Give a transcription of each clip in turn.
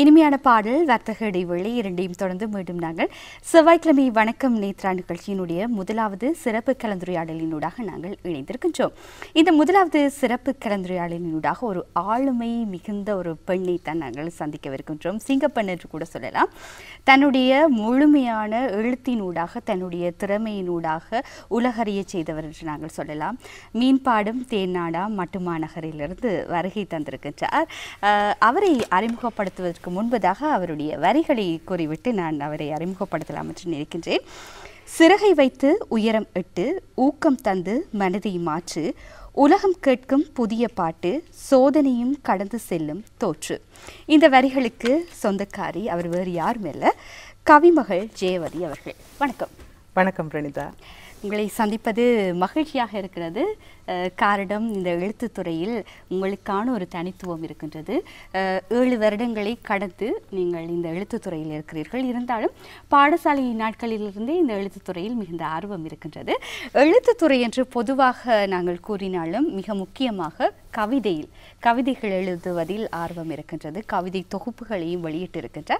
இனிமையான பாடல் வர்த்தக இடைவெளி இரண்டையும் தொடர்ந்து மீண்டும் நாங்கள் செவ்வாய்க்கிழமை வணக்கம் நேத்ரா நிகழ்ச்சியினுடைய முதலாவது சிறப்பு கலந்துரையாடலினூடாக நாங்கள் இணைந்திருக்கின்றோம் இந்த முதலாவது சிறப்பு கலந்துரையாடலினூடாக ஒரு ஆளுமை மிகுந்த ஒரு பெண்ணை தான் நாங்கள் சந்திக்கவிருக்கின்றோம் சிங்கப்பெண் என்று கூட சொல்லலாம் தன்னுடைய முழுமையான எழுத்தினூடாக தன்னுடைய திறமையினூடாக உலகறிய செய்தவர் என்று நாங்கள் சொல்லலாம் மீன்பாடும் தேன்னாடா மட்டுமா நகரிலிருந்து வருகை தந்திருக்கின்றார் அவரை அறிமுகப்படுத்துவதற்கு அதற்கு முன்பதாக அவருடைய வரிகளை கூறிவிட்டு நான் அவரை அறிமுகப்படுத்தலாம் என்று நினைக்கின்றேன் சிறகை வைத்து உயரம் இட்டு ஊக்கம் தந்து மனதை மாற்று உலகம் கேட்கும் புதிய பாட்டு சோதனையும் கடந்து செல்லும் தோற்று இந்த வரிகளுக்கு சொந்தக்காரி அவர் வேறு யாருமே இல்லை கவிமகள் ஜெயவதி அவர்கள் வணக்கம் வணக்கம் பிரணிதா உங்களை சந்திப்பது மகிழ்ச்சியாக இருக்கிறது காரணம் இந்த எழுத்துத்துறையில் உங்களுக்கான ஒரு தனித்துவம் இருக்கின்றது ஏழு வருடங்களை கடந்து நீங்கள் இந்த எழுத்துத்துறையில் இருக்கிறீர்கள் இருந்தாலும் பாடசாலை நாட்களிலிருந்தே இந்த எழுத்துத்துறையில் மிகுந்த ஆர்வம் இருக்கின்றது எழுத்துத்துறை என்று பொதுவாக நாங்கள் கூறினாலும் மிக முக்கியமாக கவிதையில் கவிதைகள் எழுதுவதில் ஆர்வம் இருக்கின்றது கவிதை தொகுப்புகளையும் வெளியிட்டிருக்கின்ற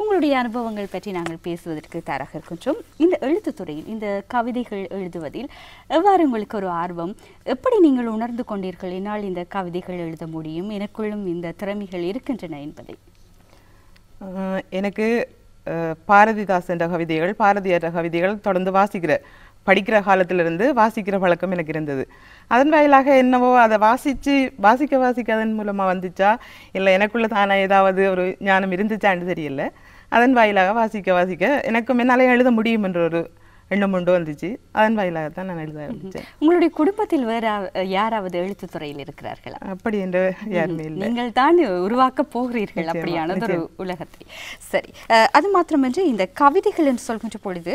உங்களுடைய அனுபவங்கள் பற்றி நாங்கள் பேசுவதற்கு தயாராக இருக்கின்றோம் இந்த எழுத்துத்துறையில் இந்த கவிதைகள் எழுதுவதில் எவ்வாறு உங்களுக்கு ஒரு ஆர்வம் எப்படி நீங்கள் உணர்ந்து கொண்டீர்கள் என்னால் இந்த கவிதைகள் எழுத முடியும் எனக்குள்ளும் இந்த திறமைகள் இருக்கின்றன என்பதை எனக்கு என்ற கவிதைகள் பாரதியார் கவிதைகள் தொடர்ந்து வாசிக்கிற படிக்கிற காலத்திலிருந்து வாசிக்கிற பழக்கம் எனக்கு இருந்தது அதன் வாயிலாக என்னவோ அதை வாசித்து வாசிக்க வாசிக்க அதன் மூலமாக வந்துச்சா இல்லை எனக்குள்ளே தானே ஏதாவது ஒரு ஞானம் இருந்துச்சான்னு தெரியல அதன் வாயிலாக வாசிக்க வாசிக்க எனக்கும் என்னால் எழுத முடியும் என்ற ஒரு எண்ணம் கொண்டு வந்துச்சு அதன் வாயிலாக தான் நான் எழுத ஆரம்பித்தேன் உங்களுடைய குடும்பத்தில் வேற யாராவது எழுத்துத்துறையில் இருக்கிறார்களா அப்படி என்று யாருமே இல்லை நீங்கள் தான் உருவாக்க போகிறீர்கள் அப்படியானது ஒரு உலகத்தை சரி அது மாத்திரமன்றி இந்த கவிதைகள் என்று சொல்கின்ற பொழுது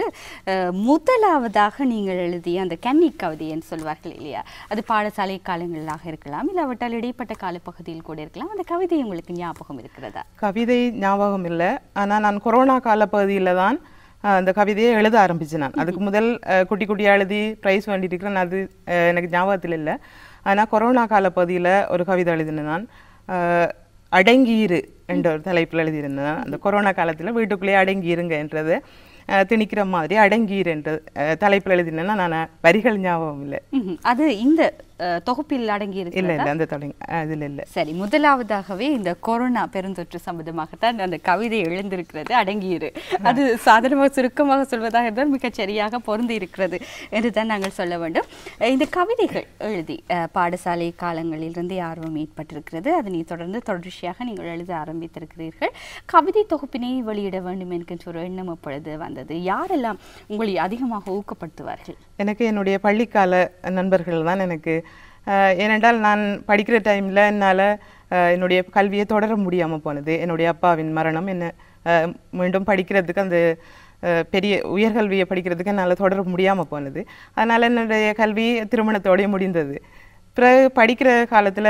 முதலாவதாக நீங்கள் எழுதிய அந்த கன்னி கவிதை என்று சொல்வார்கள் இல்லையா அது பாடசாலை காலங்களாக இருக்கலாம் இல்லை அவற்றால் இடைப்பட்ட காலப்பகுதியில் கூட இருக்கலாம் அந்த கவிதை உங்களுக்கு ஞாபகம் இருக்கிறதா கவிதை ஞாபகம் இல்லை ஆனால் நான் கொரோனா காலப்பகுதியில் தான் அந்த கவிதையை எழுத ஆரம்பித்தேன் நான் அதுக்கு முதல் குட்டி குட்டியாக எழுதி ப்ரைஸ் நான் அது எனக்கு ஞாபகத்தில் இல்லை ஆனால் கொரோனா பகுதியில் ஒரு கவிதை எழுதினேன் நான் அடங்கீரு என்ற ஒரு தலைப்பில் எழுதியிருந்தேன் அந்த கொரோனா காலத்தில் வீட்டுக்குள்ளேயே என்றது திணிக்கிற மாதிரி அடங்கீர் என்ற தலைப்பில் எழுதினேன்னா நான் வரிகள் ஞாபகம் இல்லை அது இந்த தொகுப்பில் அடங்கி இருக்கு இல்லை சரி முதலாவதாகவே இந்த கொரோனா பெருந்தொற்று சம்பந்தமாகத்தான் அந்த கவிதை எழுந்திருக்கிறது அடங்கியிரு அது சாதாரணமாக சுருக்கமாக சொல்வதாக இருந்தால் மிகச் சரியாக பொருந்து இருக்கிறது என்று தான் நாங்கள் சொல்ல வேண்டும் இந்த கவிதைகள் எழுதி பாடசாலை காலங்களிலிருந்தே ஆர்வம் ஏற்பட்டிருக்கிறது அதனை தொடர்ந்து தொடர்ச்சியாக நீங்கள் எழுத ஆரம்பித்திருக்கிறீர்கள் கவிதை தொகுப்பினை வெளியிட வேண்டும் என்கின்ற ஒரு எண்ணம் அப்பொழுது வந்தது யாரெல்லாம் உங்களை அதிகமாக ஊக்கப்படுத்துவார்கள் எனக்கு என்னுடைய பள்ளிக்கால நண்பர்கள் தான் எனக்கு ஏனென்றால் நான் படிக்கிற டைமில் என்னால் என்னுடைய கல்வியை தொடர முடியாமல் போனது என்னுடைய அப்பாவின் மரணம் என்ன மீண்டும் படிக்கிறதுக்கு அந்த பெரிய உயர்கல்வியை படிக்கிறதுக்கு என்னால் தொடர முடியாமல் போனது அதனால் என்னுடைய கல்வி திருமணத்தோடய முடிந்தது பிறகு படிக்கிற காலத்தில்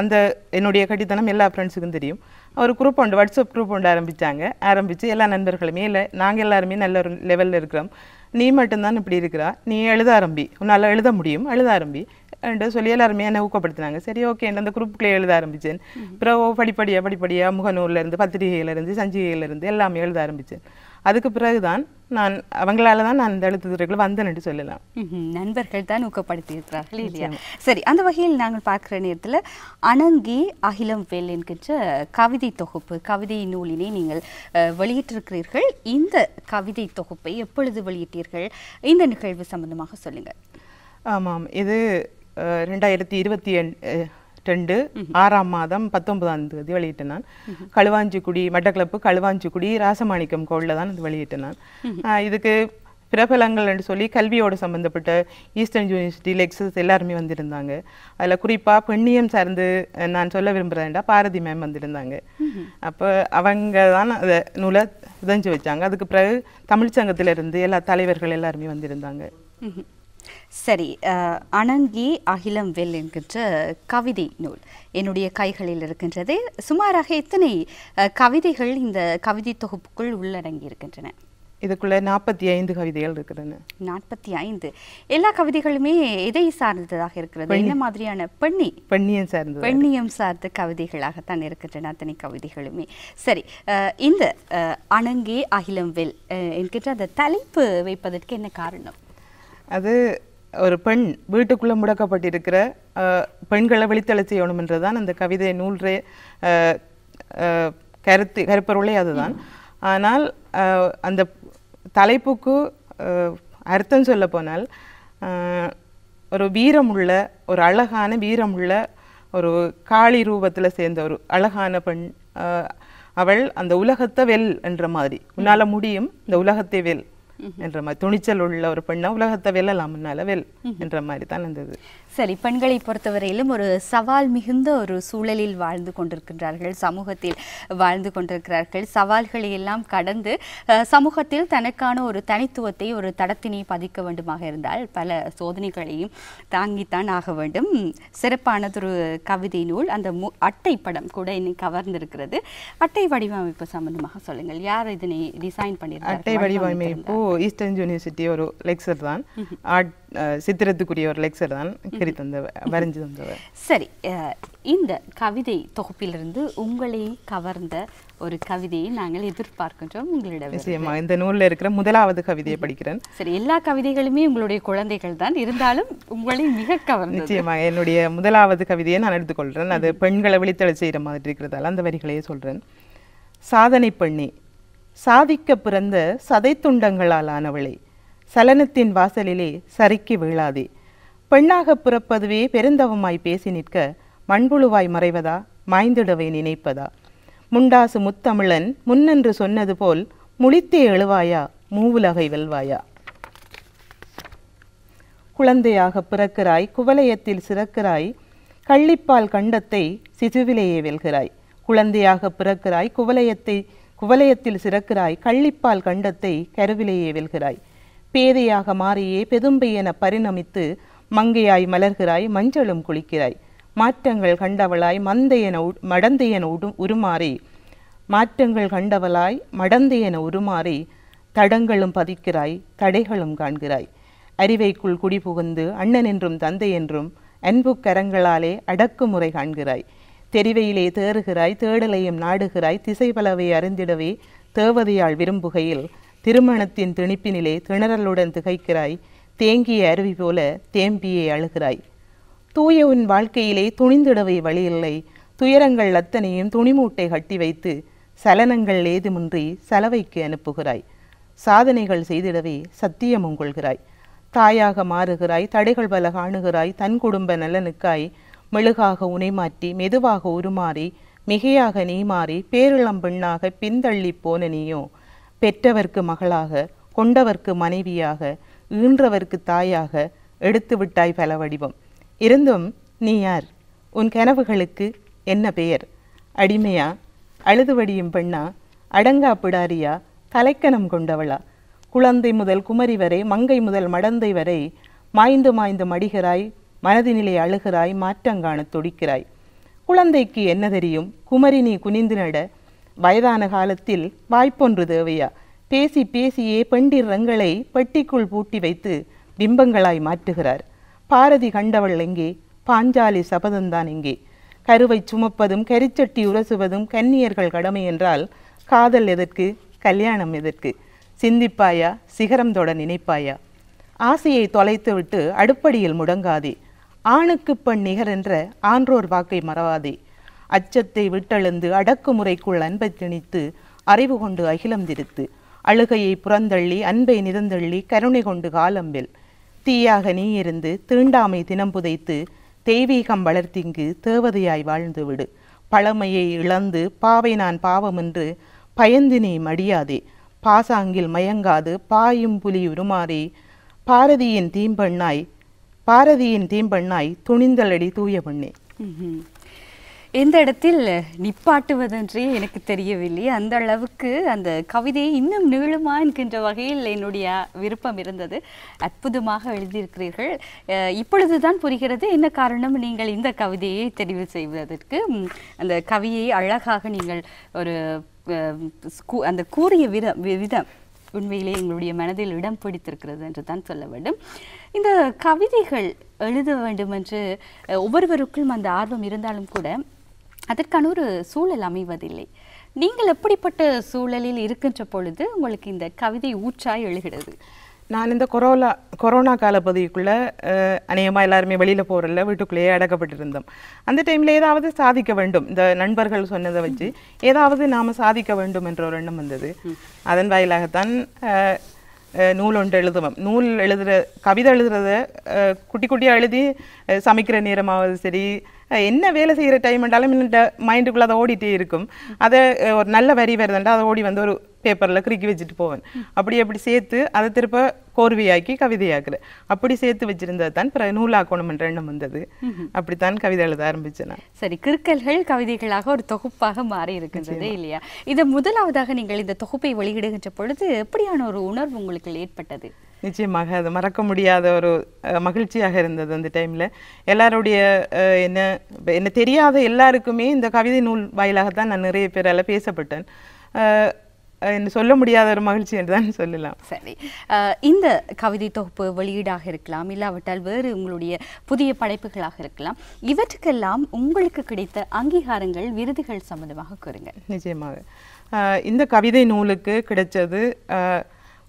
அந்த என்னுடைய கட்டித்தனம் எல்லா ஃப்ரெண்ட்ஸுக்கும் தெரியும் ஒரு குரூப் ஒன்று வாட்ஸ்அப் குரூப் ஒன்று ஆரம்பித்தாங்க ஆரம்பித்து எல்லா நண்பர்களுமே இல்லை நாங்கள் எல்லாருமே நல்ல ஒரு லெவலில் இருக்கிறோம் நீ மட்டும்தான் இப்படி இருக்கிறா நீ எழுத ஆரம்பி உன்னால் எழுத முடியும் எழுத ஆரம்பி என்று சொல்லி எல்லாருமே என்னை ஊக்கப்படுத்தினாங்க சரி ஓகே அந்த குரூப்புக்குள்ளே எழுத ஆரம்பித்தேன் பிறகு படிப்படியாக படிப்படியாக முகநூல்லேருந்து பத்திரிகையிலேருந்து சஞ்சிகையிலேருந்து எல்லாமே எழுத ஆரம்பித்தேன் அதுக்கு பிறகுதான் நான் அவங்களால தான் நான் இந்த எழுத்துத்துறைக்குள்ள வந்தேன் என்று சொல்லலாம் நண்பர்கள் தான் ஊக்கப்படுத்தி இருக்கிறார்கள் இல்லையா சரி அந்த வகையில் நாங்கள் பார்க்குற நேரத்தில் அணங்கி அகிலம் வேல் என்கின்ற கவிதை தொகுப்பு கவிதை நூலினை நீங்கள் வெளியிட்டிருக்கிறீர்கள் இந்த கவிதை தொகுப்பை எப்பொழுது வெளியிட்டீர்கள் இந்த நிகழ்வு சம்பந்தமாக சொல்லுங்கள் ஆமாம் இது ரெண்டாயிரத்தி இருபத்தி ரெண்டு ஆறாம் மாதம் பத்தொன்பதாம் தேதி வெளியிட்டேன் கழுவாஞ்சிக்குடி களுவாஞ்சிக்குடி மட்டக்களப்பு களுவாஞ்சிக்குடி ராசமாணிக்கம் கோளில் தான் இது இதுக்கு பிரபலங்கள் என்று சொல்லி கல்வியோட சம்மந்தப்பட்ட ஈஸ்டர்ன் யூனிவர்சிட்டி லெக்சஸ் எல்லாருமே வந்திருந்தாங்க அதில் குறிப்பாக பெண்ணியம் சார்ந்து நான் சொல்ல விரும்புகிறேன்டா பாரதி மேம் வந்திருந்தாங்க அப்போ அவங்க தான் அதை நூலை புதஞ்சு வச்சாங்க அதுக்கு பிறகு தமிழ்ச்சங்கத்திலிருந்து எல்லா தலைவர்கள் எல்லாருமே வந்திருந்தாங்க சரி அனங்கி அகிலம் வெல் என்கின்ற கவிதை நூல் என்னுடைய கைகளில் இருக்கின்றது சுமாராக எத்தனை கவிதைகள் இந்த கவிதை தொகுப்புக்குள் உள்ளடங்கி இருக்கின்றன இதுக்குள்ள நாற்பத்தி ஐந்து கவிதைகள் இருக்கிறது நாற்பத்தி ஐந்து எல்லா கவிதைகளுமே எதை சார்ந்ததாக இருக்கிறது என்ன மாதிரியான பெண்ணி பெண்ணியம் சார்ந்த பெண்ணியம் சார்ந்த கவிதைகளாகத்தான் இருக்கின்றன அத்தனை கவிதைகளுமே சரி இந்த அணங்கே அகிலம் வெல் என்கின்ற அந்த தலைப்பு வைப்பதற்கு என்ன காரணம் அது ஒரு பெண் வீட்டுக்குள்ளே முடக்கப்பட்டிருக்கிற பெண்களை வெளித்தலை தான் அந்த கவிதை நூல்றே கருத்து கருப்பொருளே அதுதான் ஆனால் அந்த தலைப்புக்கு அர்த்தம் சொல்ல போனால் ஒரு வீரமுள்ள ஒரு அழகான வீரமுள்ள ஒரு காளி ரூபத்தில் சேர்ந்த ஒரு அழகான பெண் அவள் அந்த உலகத்தை வெல் என்ற மாதிரி உன்னால் முடியும் இந்த உலகத்தை வெல் என்ற மாதிரி துணிச்சல் உள்ள ஒரு பெண்ணா உலகத்தை வெல்லலாம்னால வெல் என்ற மாதிரி தான் இருந்தது சரி பெண்களை பொறுத்தவரையிலும் ஒரு சவால் மிகுந்த ஒரு சூழலில் வாழ்ந்து கொண்டிருக்கின்றார்கள் சமூகத்தில் வாழ்ந்து கொண்டிருக்கிறார்கள் சவால்களை எல்லாம் கடந்து சமூகத்தில் தனக்கான ஒரு தனித்துவத்தை ஒரு தடத்தினை பதிக்க வேண்டுமாக இருந்தால் பல சோதனைகளையும் தாங்கித்தான் ஆக வேண்டும் சிறப்பானதொரு கவிதை நூல் அந்த மு அட்டை படம் கூட இன்னைக்கு கவர்ந்திருக்கிறது அட்டை வடிவமைப்பு சம்பந்தமாக சொல்லுங்கள் யார் இதனை டிசைன் பண்ணியிருக்காங்க அட்டை வடிவமைப்பு ஈஸ்டர்ன் யூனிவர்சிட்டி ஒரு லெக்சர் தான் சித்திரத்துக்குரிய ஒரு லெக்சர் தான் கிரி தந்தவர் வரைஞ்சு தந்தவர் சரி இந்த கவிதை தொகுப்பிலிருந்து உங்களை கவர்ந்த ஒரு கவிதையை நாங்கள் எதிர்பார்க்கின்றோம் உங்களிடம் நிச்சயமா இந்த நூலில் இருக்கிற முதலாவது கவிதையை படிக்கிறேன் சரி எல்லா கவிதைகளுமே உங்களுடைய குழந்தைகள் தான் இருந்தாலும் உங்களை மிக கவர் நிச்சயமா என்னுடைய முதலாவது கவிதையை நான் எடுத்துக்கொள்கிறேன் அது பெண்களை விழித்தலை செய்கிற மாதிரி இருக்கிறதால அந்த வரிகளையே சொல்கிறேன் சாதனை பெண்ணே சாதிக்க பிறந்த சதை துண்டங்களால் ஆனவளே சலனத்தின் வாசலிலே சறுக்கி வீழாதே பெண்ணாக பிறப்பதுவே பெருந்தவமாய் பேசி நிற்க மண்புழுவாய் மறைவதா மாய்ந்திடவே நினைப்பதா முண்டாசு முத்தமிழன் முன்னென்று சொன்னது போல் முழித்தே எழுவாயா மூவுலகை வெல்வாயா குழந்தையாக பிறக்கிறாய் குவலயத்தில் சிறக்கிறாய் கள்ளிப்பால் கண்டத்தை சிசுவிலேயே வெல்கிறாய் குழந்தையாக பிறக்கிறாய் குவலயத்தை குவலயத்தில் சிறக்கிறாய் கள்ளிப்பால் கண்டத்தை கருவிலேயே வெல்கிறாய் பேதையாக மாறியே பெதும்பையென பரிணமித்து மங்கையாய் மலர்கிறாய் மஞ்சளும் குளிக்கிறாய் மாற்றங்கள் கண்டவளாய் மந்தையென மடந்தையென உடு உருமாறி மாற்றங்கள் கண்டவளாய் மடந்தையென உருமாறி தடங்களும் பதிக்கிறாய் தடைகளும் காண்கிறாய் அறிவைக்குள் குடிபுகுந்து அண்ணன் என்றும் தந்தை என்றும் அன்பு கரங்களாலே அடக்குமுறை காண்கிறாய் தெரிவையிலே தேறுகிறாய் தேடலையும் நாடுகிறாய் திசை பலவை அறிந்திடவே தேவதையால் விரும்புகையில் திருமணத்தின் திணிப்பினிலே திணறலுடன் திகைக்கிறாய் தேங்கிய அருவி போல தேம்பியே அழுகிறாய் தூய உன் வாழ்க்கையிலே துணிந்திடவே வழியில்லை துயரங்கள் அத்தனையும் துணிமூட்டை கட்டி வைத்து சலனங்கள் ஏதுமின்றி சலவைக்கு அனுப்புகிறாய் சாதனைகள் செய்திடவே சத்தியம் உங்கொள்கிறாய் தாயாக மாறுகிறாய் தடைகள் பல காணுகிறாய் தன் குடும்ப நலனுக்காய் மெழுகாக உனை மாற்றி மெதுவாக உருமாறி மிகையாக நீ மாறி பேரிளம் பெண்ணாக பின்தள்ளி போன நீயோ பெற்றவர்க்கு மகளாக கொண்டவர்க்கு மனைவியாக ஈன்றவர்க்கு தாயாக எடுத்து விட்டாய் பல வடிவம் இருந்தும் நீ யார் உன் கனவுகளுக்கு என்ன பெயர் அடிமையா அழுது வடியும் பெண்ணா அடங்கா பிடாரியா தலைக்கணம் கொண்டவளா குழந்தை முதல் குமரி வரை மங்கை முதல் மடந்தை வரை மாய்ந்து மாய்ந்து மடிகிறாய் மனதிநிலை அழுகிறாய் மாற்றங்கான துடிக்கிறாய் குழந்தைக்கு என்ன தெரியும் குமரி நீ குனிந்து நட வயதான காலத்தில் வாய்ப்பொன்று தேவையா பேசி பேசியே ரங்களை பெட்டிக்குள் பூட்டி வைத்து பிம்பங்களாய் மாற்றுகிறார் பாரதி கண்டவள் எங்கே பாஞ்சாலி சபதம்தான் எங்கே கருவை சுமப்பதும் கரிச்சட்டி உரசுவதும் கன்னியர்கள் கடமை என்றால் காதல் எதற்கு கல்யாணம் எதற்கு சிந்திப்பாயா சிகரம் தொட நினைப்பாயா ஆசையை தொலைத்துவிட்டு அடுப்படியில் முடங்காதே ஆணுக்கு பெண் நிகர் என்ற ஆன்றோர் வாக்கை மறவாதே அச்சத்தை விட்டெழுந்து அடக்குமுறைக்குள் அன்பை திணித்து அறிவு கொண்டு அகிலம் திருத்து அழுகையை புறந்தள்ளி அன்பை நிறந்தள்ளி கருணை கொண்டு காலம்பில் தீயாக நீ இருந்து தீண்டாமை தினம் புதைத்து தெய்வீகம் வளர்த்திங்கு தேவதையாய் வாழ்ந்து விடு பழமையை இழந்து பாவை நான் பாவமென்று பயந்தினே மடியாதே பாசாங்கில் மயங்காது பாயும் புலி உருமாறி பாரதியின் தீம்பெண்ணாய் பாரதியின் தீம்பெண்ணாய் துணிந்தலடி தூய பெண்ணே எந்த இடத்தில் நிப்பாட்டுவதென்றே எனக்கு தெரியவில்லை அந்த அளவுக்கு அந்த கவிதையை இன்னும் நீளுமா என்கின்ற வகையில் என்னுடைய விருப்பம் இருந்தது அற்புதமாக எழுதியிருக்கிறீர்கள் இப்பொழுதுதான் புரிகிறது என்ன காரணம் நீங்கள் இந்த கவிதையை தெரிவு செய்வதற்கு அந்த கவியை அழகாக நீங்கள் ஒரு அந்த கூறிய விதம் விதம் உண்மையிலே எங்களுடைய மனதில் இடம் பிடித்திருக்கிறது என்று தான் சொல்ல வேண்டும் இந்த கவிதைகள் எழுத வேண்டும் என்று ஒவ்வொருவருக்கும் அந்த ஆர்வம் இருந்தாலும் கூட அதற்கான ஒரு சூழல் அமைவதில்லை நீங்கள் எப்படிப்பட்ட சூழலில் இருக்கின்ற பொழுது உங்களுக்கு இந்த கவிதை ஊற்றாய் எழுகிறது நான் இந்த கொரோனா கொரோனா கால பகுதிக்குள்ளே அநேகமாக எல்லாருமே வெளியில் போகிறல வீட்டுக்குள்ளேயே அடக்கப்பட்டிருந்தோம் அந்த டைமில் ஏதாவது சாதிக்க வேண்டும் இந்த நண்பர்கள் சொன்னதை வச்சு ஏதாவது நாம் சாதிக்க வேண்டும் என்ற ஒரு எண்ணம் வந்தது அதன் வாயிலாகத்தான் நூல் ஒன்று எழுதுவோம் நூல் எழுதுகிற கவிதை எழுதுறத குட்டி குட்டியாக எழுதி சமைக்கிற நேரமாவது சரி என்ன வேலை செய்கிற டைம் என்றாலும் இன்னும் மைண்டுக்குள்ளே அதை ஓடிட்டே இருக்கும் அதை ஒரு நல்ல வரி வருதுண்டா அதை ஓடி வந்து ஒரு பேப்பரில் கிறுக்கி வச்சுட்டு போவேன் அப்படி அப்படி சேர்த்து அதை திருப்ப கோர்வையாக்கி கவிதையாக்குறேன் அப்படி சேர்த்து வச்சிருந்தது தான் பிற நூலாக்கணும் என்ற எண்ணம் வந்தது அப்படித்தான் கவிதை எழுத ஆரம்பிச்சேன் சரி கிற்கல்கள் கவிதைகளாக ஒரு தொகுப்பாக மாறி இருக்கின்றது இல்லையா இதை முதலாவதாக நீங்கள் இந்த தொகுப்பை வெளியிடுகின்ற பொழுது எப்படியான ஒரு உணர்வு உங்களுக்கு ஏற்பட்டது நிச்சயமாக அது மறக்க முடியாத ஒரு மகிழ்ச்சியாக இருந்தது அந்த டைமில் எல்லாருடைய என்ன என்ன தெரியாத எல்லாருக்குமே இந்த கவிதை நூல் வாயிலாக தான் நான் நிறைய பேரால் பேசப்பட்டேன் என்று சொல்ல முடியாத ஒரு மகிழ்ச்சி என்று தான் சொல்லலாம் சரி இந்த கவிதை தொகுப்பு வெளியீடாக இருக்கலாம் இல்லாவிட்டால் வேறு உங்களுடைய புதிய படைப்புகளாக இருக்கலாம் இவற்றுக்கெல்லாம் உங்களுக்கு கிடைத்த அங்கீகாரங்கள் விருதுகள் சம்மந்தமாக கூறுங்க நிச்சயமாக இந்த கவிதை நூலுக்கு கிடைச்சது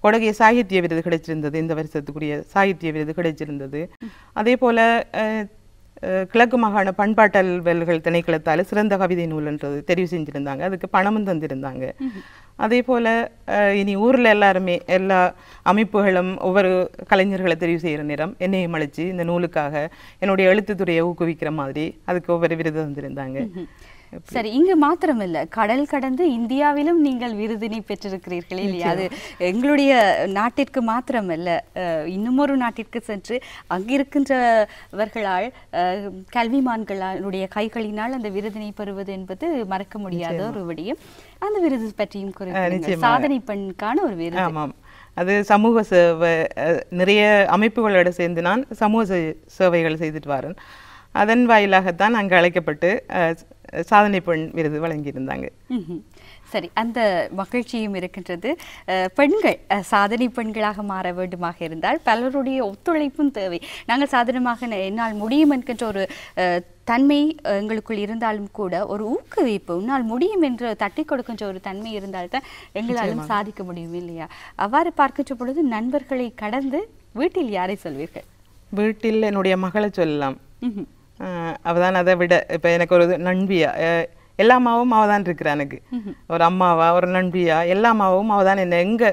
கொடகைய சாகித்ய விருது கிடைச்சிருந்தது இந்த வருஷத்துக்குரிய சாகித்ய விருது கிடைச்சிருந்தது அதே போல் கிழக்கு மாகாண பண்பாட்டல்வல்கள் திணைக்களத்தால் சிறந்த கவிதை நூல்ன்றது தெரிவு செஞ்சுருந்தாங்க அதுக்கு பணமும் தந்திருந்தாங்க அதே போல் இனி ஊரில் எல்லாருமே எல்லா அமைப்புகளும் ஒவ்வொரு கலைஞர்களை தெரிவு செய்கிற நேரம் என்னையும் அழைச்சி இந்த நூலுக்காக என்னுடைய எழுத்துத்துறையை ஊக்குவிக்கிற மாதிரி அதுக்கு ஒவ்வொரு விருது தந்திருந்தாங்க சரி இங்கு மாத்திரம் இல்ல கடல் கடந்து இந்தியாவிலும் நீங்கள் விருதினை பெற்றிருக்கிறீர்கள் இல்லையா அது எங்களுடைய நாட்டிற்கு மாத்திரம் இல்ல இன்னுமொரு நாட்டிற்கு சென்று அங்கிருக்கின்றவர்களால் கல்விமான்களுடைய கைகளினால் அந்த விருதினை பெறுவது என்பது மறக்க முடியாத ஒரு விடயம் அந்த விருது பற்றியும் குறிப்பிட்ட சாதனை பெண்கான ஒரு விருது ஆமாம் அது சமூக சேவை நிறைய அமைப்புகளோடு சேர்ந்து நான் சமூக சேவைகள் செய்துட்டு வரேன் அதன் வாயிலாகத்தான் அங்கே அழைக்கப்பட்டு சாதனை பெண் விருது வழங்கியிருந்தாங்க சரி அந்த மகிழ்ச்சியும் இருக்கின்றது பெண்கள் சாதனை பெண்களாக மாற வேண்டுமாக இருந்தால் பலருடைய ஒத்துழைப்பும் தேவை நாங்கள் சாதனமாக என்னால் முடியும் என்கின்ற ஒரு தன்மை எங்களுக்குள் இருந்தாலும் கூட ஒரு ஊக்குவிப்பு உன்னால் முடியும் என்று தட்டி கொடுக்கின்ற ஒரு தன்மை இருந்தால்தான் எங்களாலும் சாதிக்க முடியும் இல்லையா அவ்வாறு பார்க்கின்ற பொழுது நண்பர்களை கடந்து வீட்டில் யாரை சொல்வீர்கள் வீட்டில் என்னுடைய மகளை சொல்லலாம் அவள் தான் அதை விட இப்போ எனக்கு ஒரு நண்பியா எல்லா அம்மாவும் அவதான் இருக்கிறா எனக்கு ஒரு அம்மாவா ஒரு நண்பியா எல்லா அம்மாவும் அவள் தான் என்ன எங்கே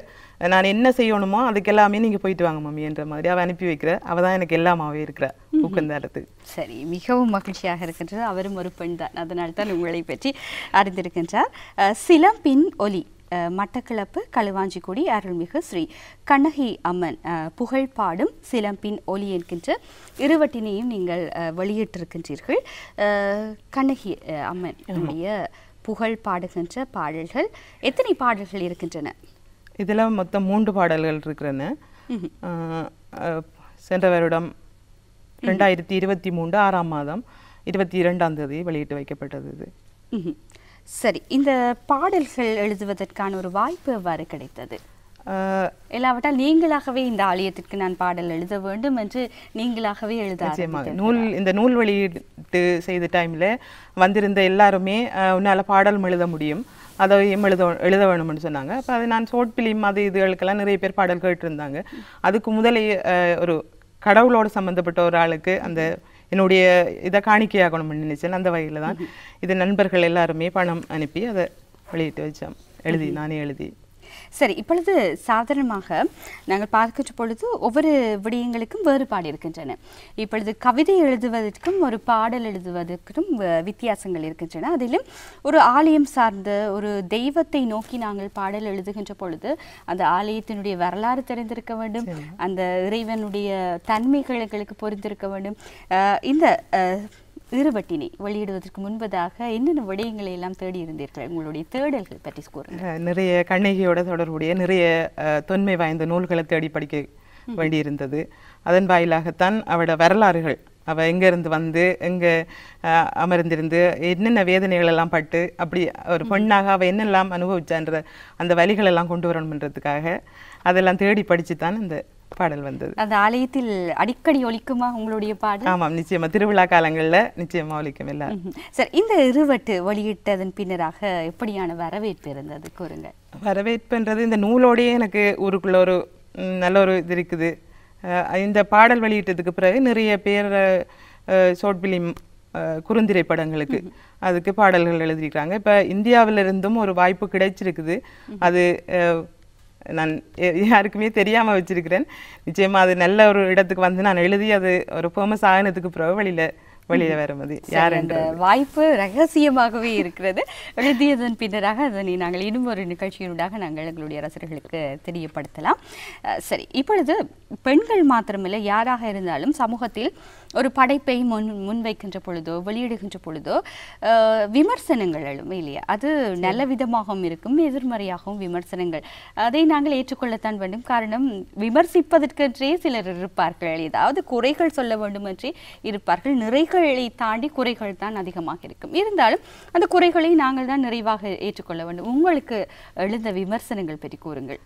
நான் என்ன செய்யணுமோ அதுக்கு எல்லாமே நீங்க போயிட்டு வாங்க என்ற மாதிரி அவள் அனுப்பி வைக்கிற அவள் தான் எனக்கு எல்லாமாவே இருக்கிற ஊக்கந்தாரத்துக்கு சரி மிகவும் மகிழ்ச்சியாக இருக்கின்றது அவரும் ஒரு பெண் தான் அதனால்தான் உங்களை பற்றி அறிந்திருக்கின்றார் சிலம்பின் ஒலி மட்டக்களப்பு களுவாஞ்சிக்குடி அருள்மிகு ஸ்ரீ கண்ணகி அம்மன் புகழ் பாடும் சிலம்பின் ஒலி என்கின்ற இருவட்டினையும் நீங்கள் வெளியிட்டிருக்கின்றீர்கள் கண்ணகி அம்மனுடைய புகழ் பாடுகின்ற பாடல்கள் எத்தனை பாடல்கள் இருக்கின்றன இதில் மொத்தம் மூன்று பாடல்கள் இருக்கிறன சென்ற வருடம் ரெண்டாயிரத்தி இருபத்தி மூன்று ஆறாம் மாதம் இருபத்தி இரண்டாம் தேதி வெளியிட்டு வைக்கப்பட்டது இது சரி இந்த பாடல்கள் எழுதுவதற்கான ஒரு வாய்ப்பு எவ்வாறு கிடைத்தது இல்லாவிட்டால் நீங்களாகவே இந்த ஆலயத்திற்கு நான் பாடல் எழுத வேண்டும் என்று நீங்களாகவே எழுத நூல் இந்த நூல் வெளியீட்டு செய்த டைமில் வந்திருந்த எல்லாருமே உன்னால் பாடல் எழுத முடியும் அதையும் எழுத எழுத வேணும்னு சொன்னாங்க அப்போ அது நான் சோட் பிலிம் அது இதுகளுக்கெல்லாம் நிறைய பேர் பாடல் கேட்டிருந்தாங்க அதுக்கு முதலே ஒரு கடவுளோடு சம்மந்தப்பட்ட ஒரு ஆளுக்கு அந்த என்னுடைய இதை காணிக்கையாகணும்னு நினைச்சேன் அந்த வகையில் தான் இது நண்பர்கள் எல்லாருமே பணம் அனுப்பி அதை வெளியிட்டு வச்சோம் எழுதி நானே எழுதி சரி இப்பொழுது சாதாரணமாக நாங்கள் பார்க்கின்ற பொழுது ஒவ்வொரு விடயங்களுக்கும் வேறுபாடு இருக்கின்றன இப்பொழுது கவிதை எழுதுவதற்கும் ஒரு பாடல் எழுதுவதற்கும் வித்தியாசங்கள் இருக்கின்றன அதிலும் ஒரு ஆலயம் சார்ந்த ஒரு தெய்வத்தை நோக்கி நாங்கள் பாடல் எழுதுகின்ற பொழுது அந்த ஆலயத்தினுடைய வரலாறு தெரிந்திருக்க வேண்டும் அந்த இறைவனுடைய தன்மைகள் எங்களுக்கு வேண்டும் இந்த இருவட்டினை வெளியிடுவதற்கு முன்பதாக என்னென்ன விடயங்களை எல்லாம் தேடி இருந்தீர்கள் உங்களுடைய தேடல்கள் பற்றி கூறுங்க நிறைய கண்ணகியோட தொடர்புடைய நிறைய தொன்மை வாய்ந்த நூல்களை தேடி படிக்க வேண்டியிருந்தது அதன் வாயிலாகத்தான் அவட வரலாறுகள் அவ எங்கேருந்து வந்து எங்கே அமர்ந்திருந்து என்னென்ன வேதனைகள் எல்லாம் பட்டு அப்படி ஒரு பெண்ணாக அவள் என்னெல்லாம் அனுபவிச்சான்ற அந்த வழிகளெல்லாம் கொண்டு வரணுன்றதுக்காக அதெல்லாம் தேடி படித்து தான் இந்த பாடல் வந்தது அந்த ஆலயத்தில் அடிக்கடி ஒழிக்குமா உங்களுடைய பாடல் ஆமாம் நிச்சயமா திருவிழா காலங்களில் நிச்சயமா ஒழிக்கும் இல்லை சார் இந்த இருவட்டு வெளியிட்டதன் பின்னராக எப்படியான வரவேற்பு இருந்தது கூறுங்க வரவேற்புன்றது இந்த நூலோடையே எனக்கு ஊருக்குள்ள ஒரு நல்ல ஒரு இது இருக்குது இந்த பாடல் வெளியிட்டதுக்கு பிறகு நிறைய பேர் ஷார்ட் பிலிம் குறுந்திரை படங்களுக்கு அதுக்கு பாடல்கள் எழுதியிருக்கிறாங்க இப்போ இந்தியாவிலிருந்தும் ஒரு வாய்ப்பு கிடைச்சிருக்குது அது நான் யாருக்குமே தெரியாமல் வச்சுருக்கிறேன் நிச்சயமாக அது நல்ல ஒரு இடத்துக்கு வந்து நான் எழுதி அது ஒரு ஃபேமஸ் ஆகினதுக்கு பிறகு வழியில் வெளியில் வரும்போது யார் என்ற வாய்ப்பு ரகசியமாகவே இருக்கிறது எழுதியதன் பின்னராக அதனை நாங்கள் இன்னும் ஒரு நிகழ்ச்சியினுடாக நாங்கள் எங்களுடைய ரசிகர்களுக்கு தெரியப்படுத்தலாம் சரி இப்பொழுது பெண்கள் மாத்திரமில்லை யாராக இருந்தாலும் சமூகத்தில் ஒரு படைப்பை முன் முன்வைக்கின்ற பொழுதோ வெளியிடுகின்ற பொழுதோ விமர்சனங்கள் எழும் இல்லையா அது நல்ல விதமாகவும் இருக்கும் எதிர்மறையாகவும் விமர்சனங்கள் அதை நாங்கள் ஏற்றுக்கொள்ளத்தான் வேண்டும் காரணம் விமர்சிப்பதற்கென்றே சிலர் இருப்பார்கள் ஏதாவது குறைகள் சொல்ல வேண்டும் என்றே இருப்பார்கள் நிறைகளை தாண்டி குறைகள் தான் அதிகமாக இருக்கும் இருந்தாலும் அந்த குறைகளை நாங்கள் தான் நிறைவாக ஏற்றுக்கொள்ள வேண்டும் உங்களுக்கு எழுந்த விமர்சனங்கள் பற்றி கூறுங்கள்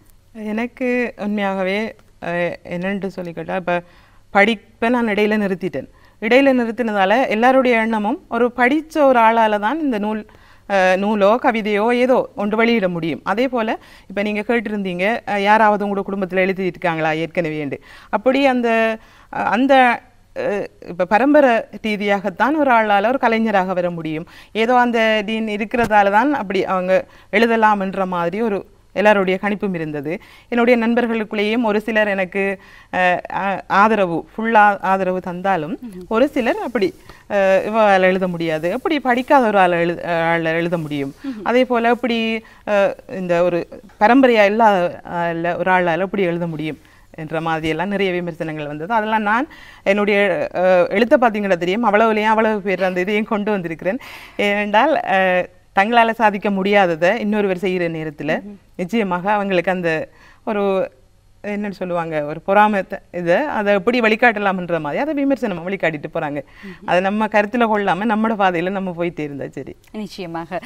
எனக்கு உண்மையாகவே என்னென்று சொல்லிக்கிட்டால் இப்போ படிப்பை நான் இடையில் நிறுத்திட்டேன் இடையில் நிறுத்தினதால் எல்லாருடைய எண்ணமும் ஒரு படித்த ஒரு ஆளால் தான் இந்த நூல் நூலோ கவிதையோ ஏதோ ஒன்று வெளியிட முடியும் அதே போல் இப்போ நீங்கள் கேட்டிருந்தீங்க யாராவது உங்களோட குடும்பத்தில் எழுதிட்டுருக்காங்களா ஏற்கனவே அப்படி அந்த அந்த இப்போ பரம்பரை ரீதியாகத்தான் ஒரு ஆளால் ஒரு கலைஞராக வர முடியும் ஏதோ அந்த டீன் இருக்கிறதால தான் அப்படி அவங்க எழுதலாம்ன்ற மாதிரி ஒரு எல்லாருடைய கணிப்பும் இருந்தது என்னுடைய நண்பர்களுக்குள்ளேயும் ஒரு சிலர் எனக்கு ஆதரவு ஃபுல்லாக ஆதரவு தந்தாலும் ஒரு சிலர் அப்படி இவால் எழுத முடியாது அப்படி படிக்காத ஒரு ஆள் எழுத ஆள் எழுத முடியும் அதே போல் அப்படி இந்த ஒரு பரம்பரையாக இல்லாத ஒரு ஆளால் அப்படி எழுத முடியும் என்ற மாதிரியெல்லாம் நிறைய விமர்சனங்கள் வந்தது அதெல்லாம் நான் என்னுடைய எழுத்த பார்த்தீங்கன்னா தெரியும் அவ்வளவுலையும் அவ்வளவு பேர் அந்த இதையும் கொண்டு வந்திருக்கிறேன் ஏனென்றால் தங்களால் சாதிக்க முடியாததை இன்னொருவர் செய்கிற நேரத்தில் நிச்சயமாக அவங்களுக்கு அந்த ஒரு என்னன்னு சொல்லுவாங்க ஒரு பொறாமத்தை இதை அதை எப்படி வழிகாட்டலாம்ன்ற மாதிரி அதை விமர்சனமாக வழிகாட்டிட்டு போகிறாங்க அதை நம்ம கருத்தில் கொள்ளாம நம்மளோட பாதையில் நம்ம போயிட்டே இருந்தால் சரி நிச்சயமாக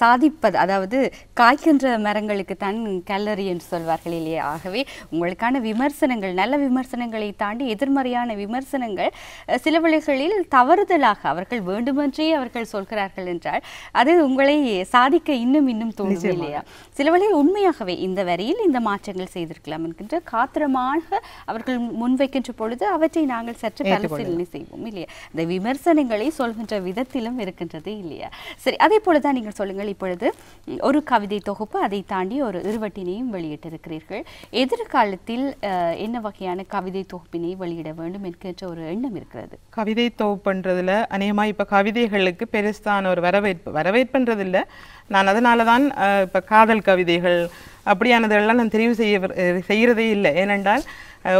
சாதிப்பது அதாவது காய்க்கின்ற மரங்களுக்கு தான் கேலரி என்று சொல்வார்கள் இல்லையே ஆகவே உங்களுக்கான விமர்சனங்கள் நல்ல விமர்சனங்களை தாண்டி எதிர்மறையான விமர்சனங்கள் சில வழிகளில் தவறுதலாக அவர்கள் வேண்டுமென்றே அவர்கள் சொல்கிறார்கள் என்றால் அது உங்களை சாதிக்க இன்னும் இன்னும் தோணுது இல்லையா சில வழியில் உண்மையாகவே இந்த வரியில் இந்த மாற்றங்கள் செய்திருக்கலாம் கொள்ளலாம் என்கின்ற காத்திரமாக அவர்கள் முன்வைக்கின்ற பொழுது அவற்றை நாங்கள் சற்று பரிசீலனை செய்வோம் இல்லையா இந்த விமர்சனங்களை சொல்கின்ற விதத்திலும் இருக்கின்றது இல்லையா சரி அதே போலதான் நீங்கள் சொல்லுங்கள் இப்பொழுது ஒரு கவிதை தொகுப்பு அதை தாண்டி ஒரு இருவட்டினையும் வெளியிட்டிருக்கிறீர்கள் எதிர்காலத்தில் என்ன வகையான கவிதை தொகுப்பினை வெளியிட வேண்டும் என்கின்ற ஒரு எண்ணம் இருக்கிறது கவிதை தொகுப்புன்றதுல அநேகமாக இப்போ கவிதைகளுக்கு பெருசான ஒரு வரவேற்பு வரவேற்புன்றது இல்லை நான் அதனால தான் இப்போ காதல் கவிதைகள் அப்படியானதெல்லாம் நான் தெரிவு செய்ய செய்கிறதே இல்லை ஏனென்றால்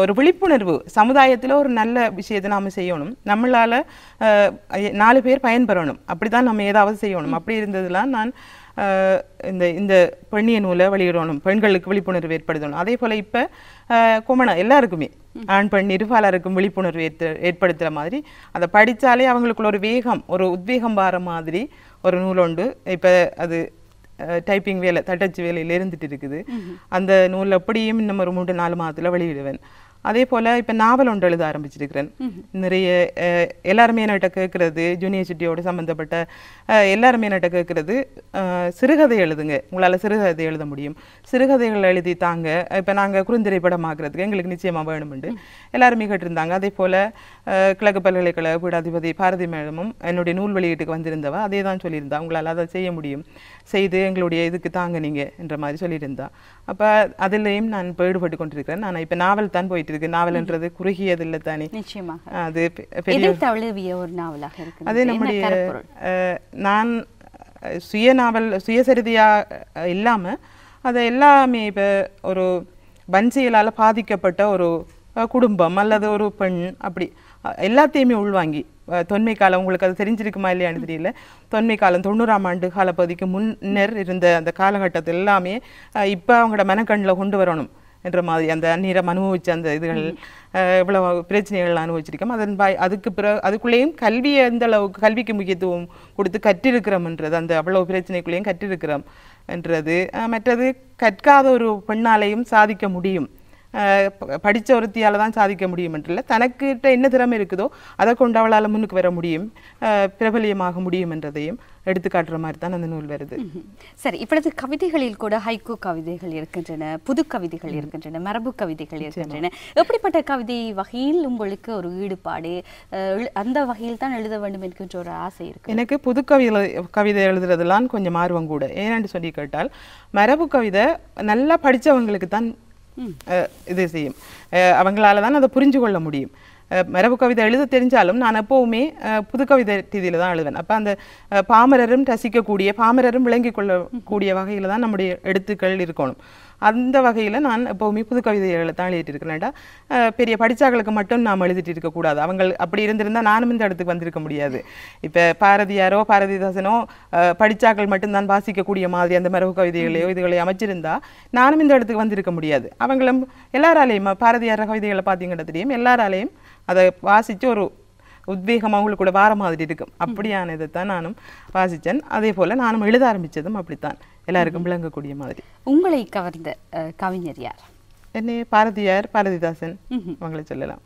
ஒரு விழிப்புணர்வு சமுதாயத்தில் ஒரு நல்ல விஷயத்தை நாம் செய்யணும் நம்மளால் நாலு பேர் பயன்பெறணும் அப்படி தான் நம்ம ஏதாவது செய்யணும் அப்படி இருந்ததுலாம் நான் இந்த இந்த பெண்ணிய நூலை வெளியிடணும் பெண்களுக்கு விழிப்புணர்வு ஏற்படுத்தணும் அதே போல் இப்போ குமணம் எல்லாருக்குமே ஆண் பெண் இருபாலருக்கும் விழிப்புணர்வு ஏற்ப ஏற்படுத்துகிற மாதிரி அதை படித்தாலே அவங்களுக்குள்ள ஒரு வேகம் ஒரு உத்வேகம் வார மாதிரி ஒரு நூல் உண்டு இப்போ அது டைப்பிங் வேலை தட்டச்சு வேலையில் இருந்துட்டு இருக்குது அந்த நூல் அப்படியும் இன்னும் ஒரு மூன்று நாலு மாதத்தில் வெளியிடுவேன் அதே போல் இப்போ நாவல் ஒன்று எழுத ஆரம்பிச்சிருக்கிறேன் நிறைய எல்லாருமே என்கிட்ட கேட்குறது ஜூனியர்சிட்டியோடு சம்மந்தப்பட்ட எல்லாருமே என்கிட்ட கேட்குறது சிறுகதை எழுதுங்க உங்களால் சிறுகதை எழுத முடியும் சிறுகதைகள் எழுதி தாங்க இப்போ நாங்கள் குறுந்திரை படம் ஆகிறதுக்கு எங்களுக்கு நிச்சயமாக வேணும்ண்டு எல்லாருமே கேட்டிருந்தாங்க அதே போல் கிழக்கு பல்கலைக்கழக பீடாதிபதி பாரதி மேடமும் என்னுடைய நூல் வெளியீட்டுக்கு வந்திருந்தவ அதே தான் சொல்லியிருந்தா உங்களால் அதை செய்ய முடியும் செய்து எங்களுடைய இதுக்கு தாங்க நீங்கள் என்ற மாதிரி சொல்லியிருந்தா அப்போ அதுலேயும் நான் பேடுபட்டு கொண்டிருக்கிறேன் நான் இப்போ நாவல் தான் போயிட்டு இருக்கு நாவல்ன்றது குறுகியது இல்லை தானே நிச்சயமாக அது பெரிய ஒரு நாவலாக இருக்கு அது நம்முடைய நான் சுய நாவல் சுயசரிதியாக இல்லாமல் அதை எல்லாமே இப்போ ஒரு வன்சியலால் பாதிக்கப்பட்ட ஒரு குடும்பம் அல்லது ஒரு பெண் அப்படி எல்லாத்தையுமே உள்வாங்கி தொன்மை காலம் உங்களுக்கு அது தெரிஞ்சிருக்குமா இல்லையான்னு தெரியல தொன்மை காலம் தொண்ணூறாம் ஆண்டு காலப்பகுதிக்கு முன்னர் இருந்த அந்த காலகட்டத்தை எல்லாமே இப்போ அவங்களோட மனக்கண்ணில் கொண்டு வரணும் என்ற மாதிரி அந்த நீரம் அனுபவிச்ச அந்த இதுகள் இவ்வளோ பிரச்சனைகள் அனுபவிச்சிருக்கோம் அதன் பாய் அதுக்கு பிற அதுக்குள்ளேயும் கல்வியை எந்த அளவுக்கு கல்விக்கு முக்கியத்துவம் கொடுத்து கற்றிருக்கிறோம்ன்றது அந்த அவ்வளோ பிரச்சனைக்குள்ளேயும் கற்றிருக்கிறோம் என்றது மற்றது கற்காத ஒரு பெண்ணாலையும் சாதிக்க முடியும் படித்த ஒருத்தியால் தான் சாதிக்க முடியும் என்றில்ல தனக்கிட்ட என்ன திறமை இருக்குதோ அதை கொண்டு அவளால் முன்னுக்கு வர முடியும் பிரபலியமாக முடியும் என்றதையும் எடுத்துக்காட்டுற மாதிரி தான் அந்த நூல் வருது சரி இப்பொழுது கவிதைகளில் கூட ஹைக்கோ கவிதைகள் இருக்கின்றன புது கவிதைகள் இருக்கின்றன மரபு கவிதைகள் இருக்கின்றன எப்படிப்பட்ட கவிதை வகையில் உங்களுக்கு ஒரு ஈடுபாடு அந்த வகையில் தான் எழுத வேண்டும் என்கின்ற ஒரு ஆசை இருக்கு எனக்கு புது கவிதை கவிதை எழுதுறதுலாம் கொஞ்சம் ஆர்வம் கூட ஏன்னு சொல்லி கேட்டால் மரபு கவிதை நல்லா படித்தவங்களுக்கு தான் இது செய்யும் அவங்களால தான் அதை புரிஞ்சு கொள்ள முடியும் மரபு கவிதை எழுத தெரிஞ்சாலும் நான் எப்போவுமே புது கவிதை ரீதியில் தான் எழுதுவேன் அப்போ அந்த பாமரரும் ரசிக்கக்கூடிய பாமரரும் விளங்கி கொள்ளக்கூடிய வகையில் தான் நம்முடைய எழுத்துக்கள் இருக்கணும் அந்த வகையில் நான் எப்போவுமே புது கவிதைகளை தான் எழுதிட்டிருக்கிறேன்டா பெரிய படித்தாக்களுக்கு மட்டும் நாம் எழுதிட்டு இருக்கக்கூடாது அவங்க அப்படி இருந்திருந்தால் நானும் இந்த இடத்துக்கு வந்திருக்க முடியாது இப்போ பாரதியாரோ பாரதிதாசனோ படித்தாக்கள் மட்டும்தான் வாசிக்கக்கூடிய மாதிரி அந்த மரபு கவிதைகளையோ இதுகளை அமைச்சிருந்தா நானும் இந்த இடத்துக்கு வந்திருக்க முடியாது அவங்களும் எல்லாராலையும் பாரதியார கவிதைகளை பார்த்தீங்கன்னா தெரியும் எல்லாராலையும் அதை வாசித்து ஒரு உத்வேகம் அவங்களுக்கு கூட வார மாதிரி இருக்கும் அப்படியான இதை தான் நானும் வாசித்தேன் அதே போல் நானும் எழுத ஆரம்பித்ததும் அப்படித்தான் எல்லாருக்கும் விளங்கக்கூடிய மாதிரி உங்களை கவர்ந்த கவிஞர் யார் என்னை பாரதியார் பாரதிதாசன் உங்களை சொல்லலாம்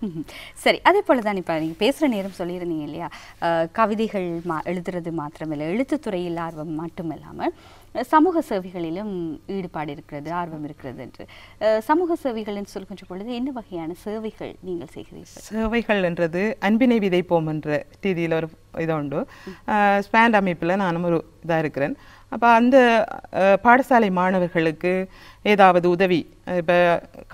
சரி அதே போல தான் இப்போ நீங்கள் பேசுகிற நேரம் சொல்லியிருந்தீங்க இல்லையா கவிதைகள் மா எழுதுறது மாத்திரமில்லை எழுத்துத்துறையில் ஆர்வம் மட்டுமில்லாமல் சமூக சேவைகளிலும் ஈடுபாடு இருக்கிறது ஆர்வம் இருக்கிறது என்று சமூக சேவைகள் என்று சொல்கின்ற பொழுது என்ன வகையான சேவைகள் நீங்கள் செய்கிறீர்கள் சேவைகள் என்றது அன்பினை விதைப்போம் என்ற ரீதியில் ஒரு இது உண்டு ஸ்பேண்ட் அமைப்பில் நானும் ஒரு இதாக இருக்கிறேன் அப்போ அந்த பாடசாலை மாணவர்களுக்கு ஏதாவது உதவி இப்போ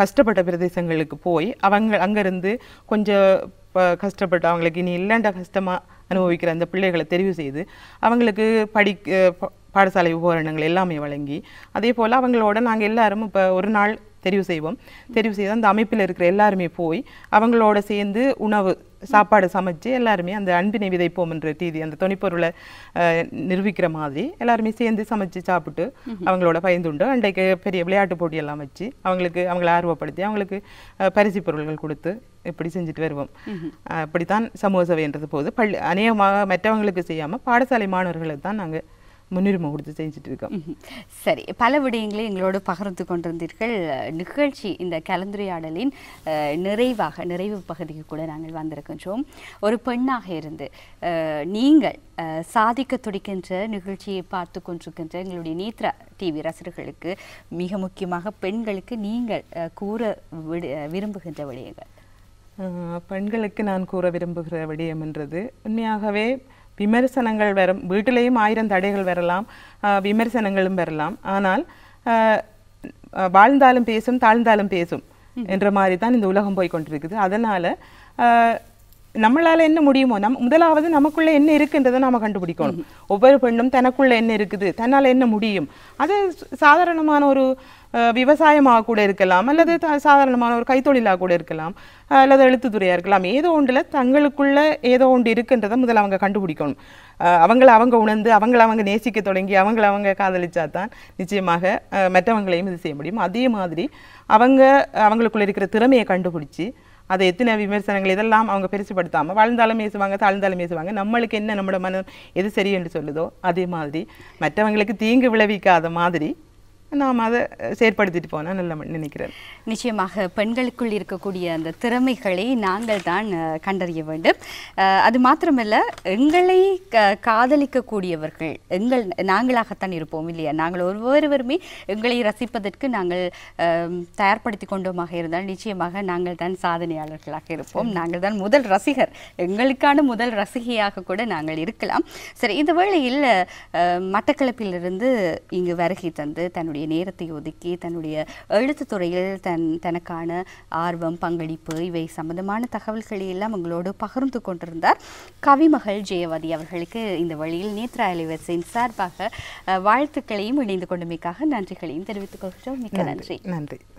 கஷ்டப்பட்ட பிரதேசங்களுக்கு போய் அவங்க அங்கேருந்து கொஞ்சம் இப்போ கஷ்டப்பட்டு அவங்களுக்கு இனி இல்லாண்ட கஷ்டமாக அனுபவிக்கிற அந்த பிள்ளைகளை தெரிவு செய்து அவங்களுக்கு படி பாடசாலை உபகரணங்கள் எல்லாமே வழங்கி அதே போல் அவங்களோட நாங்கள் எல்லாரும் இப்போ ஒரு நாள் தெரிவு செய்வோம் தெரிவு செய்து அந்த அமைப்பில் இருக்கிற எல்லாருமே போய் அவங்களோட சேர்ந்து உணவு சாப்பாடு சமைச்சு எல்லாருமே அந்த அன்பினை விதைப்போம்ன்ற தீதி அந்த துணிப்பொருளை நிரூபிக்கிற மாதிரி எல்லாருமே சேர்ந்து சமைச்சு சாப்பிட்டு அவங்களோட பயந்துண்டு அன்றைக்கு பெரிய விளையாட்டு போட்டியெல்லாம் வச்சு அவங்களுக்கு அவங்களை ஆர்வப்படுத்தி அவங்களுக்கு பரிசு பொருள்கள் கொடுத்து இப்படி செஞ்சுட்டு வருவோம் அப்படித்தான் சமூக சபைன்றது போது பள்ளி அநேகமாக மற்றவங்களுக்கு செய்யாமல் பாடசாலை மாணவர்களுக்கு தான் நாங்கள் முன்னுரிமை கொடுத்து செஞ்சுட்டு இருக்கோம் சரி பல விடயங்களை எங்களோடு பகிர்ந்து கொண்டிருந்தீர்கள் நிகழ்ச்சி இந்த கலந்துரையாடலின் நிறைவாக நிறைவு பகுதிக்கு கூட நாங்கள் வந்திருக்கின்றோம் ஒரு பெண்ணாக இருந்து நீங்கள் சாதிக்க துடிக்கின்ற நிகழ்ச்சியை பார்த்து கொண்டிருக்கின்ற எங்களுடைய நேத்ரா டிவி ரசிகர்களுக்கு மிக முக்கியமாக பெண்களுக்கு நீங்கள் கூற விடு விரும்புகின்ற விடயங்கள் பெண்களுக்கு நான் கூற விரும்புகிற விடயம் என்றது உண்மையாகவே விமர்சனங்கள் வரும் வீட்டிலேயும் ஆயிரம் தடைகள் வரலாம் விமர்சனங்களும் வரலாம் ஆனால் வாழ்ந்தாலும் பேசும் தாழ்ந்தாலும் பேசும் என்ற மாதிரி தான் இந்த உலகம் போய் கொண்டிருக்குது அதனால் நம்மளால் என்ன முடியுமோ நம் முதலாவது நமக்குள்ளே என்ன இருக்குன்றதை நாம் கண்டுபிடிக்கணும் ஒவ்வொரு பெண்ணும் தனக்குள்ளே என்ன இருக்குது தன்னால் என்ன முடியும் அது சாதாரணமான ஒரு விவசாயமாக கூட இருக்கலாம் அல்லது சாதாரணமான ஒரு கைத்தொழிலாக கூட இருக்கலாம் அல்லது எழுத்துத்துறையாக இருக்கலாம் ஏதோ ஒன்றில் தங்களுக்குள்ள ஏதோ ஒன்று இருக்குன்றதை முதல்ல அவங்க கண்டுபிடிக்கணும் அவங்கள அவங்க உணர்ந்து அவங்கள அவங்க நேசிக்க தொடங்கி அவங்கள அவங்க காதலிச்சா தான் நிச்சயமாக மற்றவங்களையும் இது செய்ய முடியும் அதே மாதிரி அவங்க அவங்களுக்குள்ள இருக்கிற திறமையை கண்டுபிடிச்சி அதை எத்தனை விமர்சனங்கள் இதெல்லாம் அவங்க பெருசுப்படுத்தாமல் வாழ்ந்தாலும் பேசுவாங்க தாழ்ந்தாலும் பேசுவாங்க நம்மளுக்கு என்ன நம்மளோட மனம் எது சரி என்று சொல்லுதோ அதே மாதிரி மற்றவங்களுக்கு தீங்கு விளைவிக்காத மாதிரி நாம் அதை செயற்படுத்திட்டு போனால் நல்ல நினைக்கிறேன் நிச்சயமாக பெண்களுக்குள் இருக்கக்கூடிய அந்த திறமைகளை நாங்கள் தான் கண்டறிய வேண்டும் அது மாத்திரமல்ல எங்களை காதலிக்கக்கூடியவர்கள் எங்கள் நாங்களாகத்தான் இருப்போம் இல்லையா நாங்கள் ஒவ்வொருவருமே எங்களை ரசிப்பதற்கு நாங்கள் தயார்படுத்தி கொண்டோமாக இருந்தால் நிச்சயமாக நாங்கள் தான் சாதனையாளர்களாக இருப்போம் நாங்கள் தான் முதல் ரசிகர் எங்களுக்கான முதல் ரசிகையாக கூட நாங்கள் இருக்கலாம் சரி இந்த வேளையில் மட்டக்களப்பிலிருந்து இங்கு வருகை தந்து தன்னுடைய தன்னுடைய நேரத்தை ஒதுக்கி தன்னுடைய எழுத்து துறையில் தன் தனக்கான ஆர்வம் பங்களிப்பு இவை சம்பந்தமான தகவல்களை எல்லாம் உங்களோடு பகிர்ந்து கொண்டிருந்தார் கவிமகள் ஜெயவதி அவர்களுக்கு இந்த வழியில் நேத்ரா அலைவரிசையின் சார்பாக வாழ்த்துக்களையும் இணைந்து கொண்டமைக்காக நன்றிகளையும் தெரிவித்துக் கொள்கிறோம் மிக்க நன்றி நன்றி